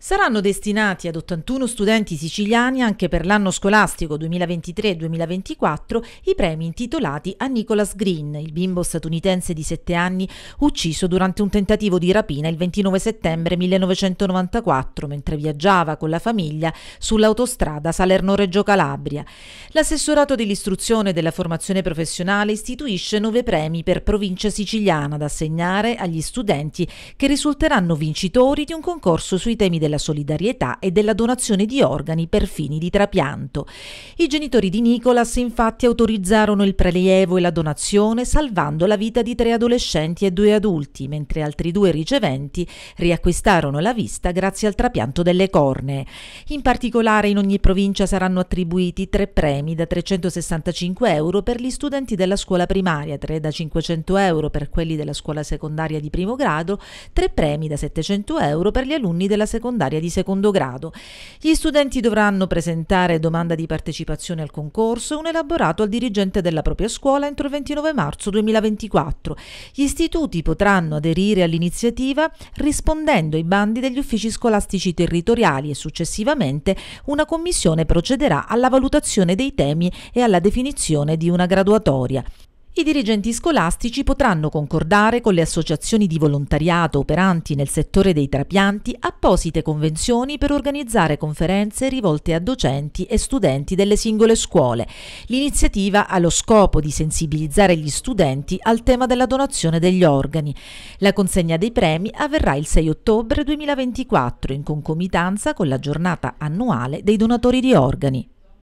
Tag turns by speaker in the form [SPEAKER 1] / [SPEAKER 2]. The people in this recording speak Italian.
[SPEAKER 1] Saranno destinati ad 81 studenti siciliani anche per l'anno scolastico 2023-2024 i premi intitolati a Nicholas Green, il bimbo statunitense di 7 anni ucciso durante un tentativo di rapina il 29 settembre 1994 mentre viaggiava con la famiglia sull'autostrada Salerno-Reggio Calabria. L'assessorato dell'istruzione e della formazione professionale istituisce nove premi per provincia siciliana da assegnare agli studenti che risulteranno vincitori di un concorso sui temi del della solidarietà e della donazione di organi per fini di trapianto. I genitori di Nicolas infatti autorizzarono il prelievo e la donazione salvando la vita di tre adolescenti e due adulti, mentre altri due riceventi riacquistarono la vista grazie al trapianto delle corne. In particolare in ogni provincia saranno attribuiti tre premi da 365 euro per gli studenti della scuola primaria, tre da 500 euro per quelli della scuola secondaria di primo grado, tre premi da 700 euro per gli alunni della secondaria secondaria di secondo grado. Gli studenti dovranno presentare domanda di partecipazione al concorso e un elaborato al dirigente della propria scuola entro il 29 marzo 2024. Gli istituti potranno aderire all'iniziativa rispondendo ai bandi degli uffici scolastici territoriali e successivamente una commissione procederà alla valutazione dei temi e alla definizione di una graduatoria i dirigenti scolastici potranno concordare con le associazioni di volontariato operanti nel settore dei trapianti apposite convenzioni per organizzare conferenze rivolte a docenti e studenti delle singole scuole. L'iniziativa ha lo scopo di sensibilizzare gli studenti al tema della donazione degli organi. La consegna dei premi avverrà il 6 ottobre 2024 in concomitanza con la giornata annuale dei donatori di organi.